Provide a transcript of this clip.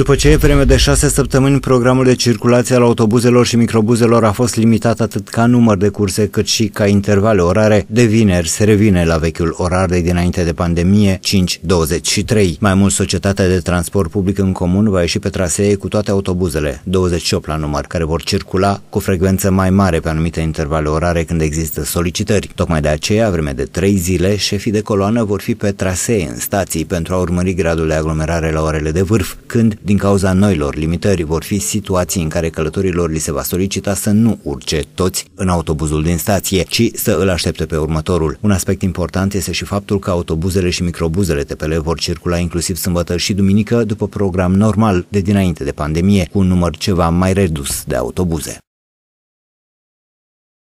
După ce vreme de șase săptămâni, programul de circulație al autobuzelor și microbuzelor a fost limitat atât ca număr de curse, cât și ca intervale orare, de vineri se revine la vechiul orar de dinainte de pandemie, 5.23. Mai mult, societatea de transport public în comun va ieși pe trasee cu toate autobuzele, 28 la număr, care vor circula cu frecvență mai mare pe anumite intervale orare când există solicitări. Tocmai de aceea, vreme de 3 zile, șefii de coloană vor fi pe trasee în stații pentru a urmări gradul de aglomerare la orele de vârf, când din cauza noilor limitări vor fi situații în care călătorilor li se va solicita să nu urce toți în autobuzul din stație, ci să îl aștepte pe următorul. Un aspect important este și faptul că autobuzele și microbuzele TPL vor circula inclusiv sâmbătă și duminică după program normal de dinainte de pandemie, cu un număr ceva mai redus de autobuze.